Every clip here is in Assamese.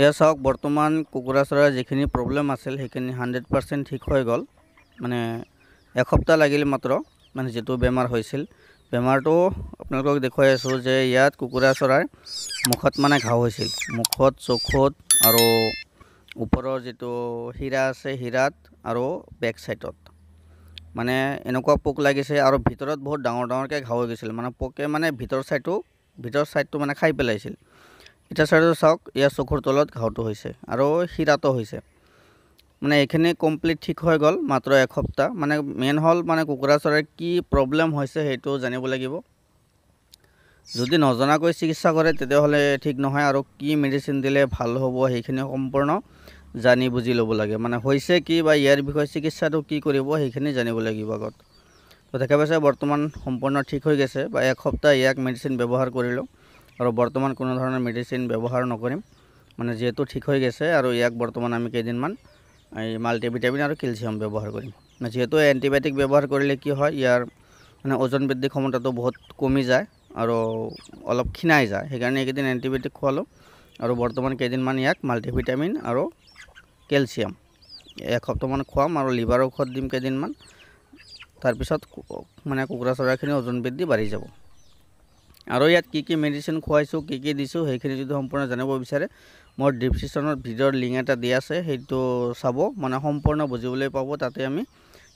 এয়া চাওক বৰ্তমান কুকুৰা চৰাই যিখিনি প্ৰব্লেম আছিল সেইখিনি হাণ্ড্ৰেড পাৰ্চেণ্ট ঠিক হৈ গ'ল মানে এসপ্তাহ লাগিল মাত্ৰ মানে যিটো বেমাৰ হৈছিল বেমাৰটো আপোনালোকক দেখুৱাই আছোঁ যে ইয়াত কুকুৰা চৰাইৰ মুখত মানে ঘাঁহ হৈছিল মুখত চকুত আৰু ওপৰৰ যিটো হীৰা আছে হীৰাত আৰু বেক চাইডত মানে এনেকুৱা পোক লাগিছে আৰু ভিতৰত বহুত ডাঙৰ ডাঙৰকৈ ঘাঁহ হৈ গৈছিল মানে পোকে মানে ভিতৰ ছাইডটো ভিতৰ ছাইডটো মানে খাই পেলাইছিল এটা চাইডে চাওক ইয়াৰ চকুৰ তলত ঘাঁহটো হৈছে আৰু শিৰাটো হৈছে মানে এইখিনি কমপ্লিট ঠিক হৈ গ'ল মাত্ৰ এসপ্তাহ মানে মেইন হ'ল মানে কুকুৰা চৰাইৰ কি প্ৰব্লেম হৈছে সেইটো জানিব লাগিব যদি নজনাকৈ চিকিৎসা কৰে তেতিয়াহ'লে ঠিক নহয় আৰু কি মেডিচিন দিলে ভাল হ'ব সেইখিনি সম্পূৰ্ণ জানি বুজি ল'ব লাগে মানে হৈছে কি বা ইয়াৰ বিষয়ে চিকিৎসাটো কি কৰিব সেইখিনি জানিব লাগিব আগত তো তেখেতে বৰ্তমান সম্পূৰ্ণ ঠিক হৈ গৈছে বা এসপ্তাহ ইয়াক মেডিচিন ব্যৱহাৰ কৰিলোঁ আৰু বৰ্তমান কোনো ধৰণৰ মেডিচিন ব্যৱহাৰ নকৰিম মানে যিহেতু ঠিক হৈ গৈছে আৰু ইয়াক বৰ্তমান আমি কেইদিনমান এই মাল্টিভিটামিন আৰু কেলছিয়াম ব্যৱহাৰ কৰিম যিহেতু এণ্টিবায়'টিক ব্যৱহাৰ কৰিলে কি হয় ইয়াৰ মানে ওজন বৃদ্ধি ক্ষমতাটো বহুত কমি যায় আৰু অলপ ক্ষীণাই যায় সেইকাৰণে এইকেইদিন এণ্টিবায়'টিক খোৱালোঁ আৰু বৰ্তমান কেইদিনমান ইয়াক মাল্টিভিটামিন আৰু কেলছিয়াম এসপ্তাহমান খুৱাম আৰু লিভাৰ ঔষধ দিম কেইদিনমান তাৰপিছত মানে কুকুৰা চৰাইখিনি ওজন বৃদ্ধি বাঢ়ি যাব আৰু ইয়াত কি কি মেডিচিন খুৱাইছোঁ কি কি দিছোঁ সেইখিনি যদি সম্পূৰ্ণ জানিব বিচাৰে মোৰ ডিচক্ৰিপশ্যনত ভিডিঅ'ৰ লিংক এটা দি আছে সেইটো চাব মানে সম্পূৰ্ণ বুজিবলৈ পাব তাতে আমি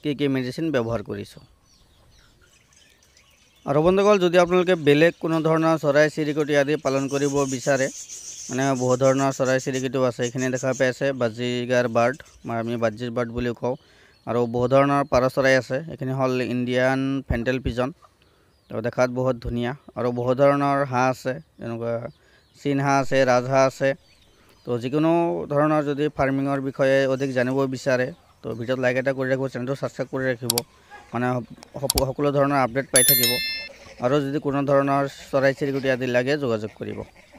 কি কি মেডিচিন ব্যৱহাৰ কৰিছোঁ আৰু বন্ধুসকল যদি আপোনালোকে বেলেগ কোনো ধৰণৰ চৰাই চিৰিকটি আদি পালন কৰিব বিচাৰে মানে বহু ধৰণৰ চৰাই চিৰিকটিও আছে এইখিনি দেখা পাই আছে বাজিগাৰ বাৰ্ড আমি বাজিৰ বাৰ্ড বুলিও কওঁ আৰু বহু ধৰণৰ পাৰ চৰাই আছে এইখিনি হ'ল ইণ্ডিয়ান ফেণ্টেল পিজন আৰু দেখাত বহুত ধুনীয়া আৰু বহু ধৰণৰ হাঁহ আছে যেনেকুৱা চীন হাঁহ আছে ৰাজহাঁহ আছে তো যিকোনো ধৰণৰ যদি ফাৰ্মিঙৰ বিষয়ে অধিক জানিব বিচাৰে তো ভিডিঅ'ত লাইক এটা কৰি ৰাখিব চেনেলটো ছাবস্ক্ৰাইব কৰি ৰাখিব মানে সকলো ধৰণৰ আপডেট পাই থাকিব আৰু যদি কোনো ধৰণৰ চৰাই চিৰিকটি আদি লাগে যোগাযোগ কৰিব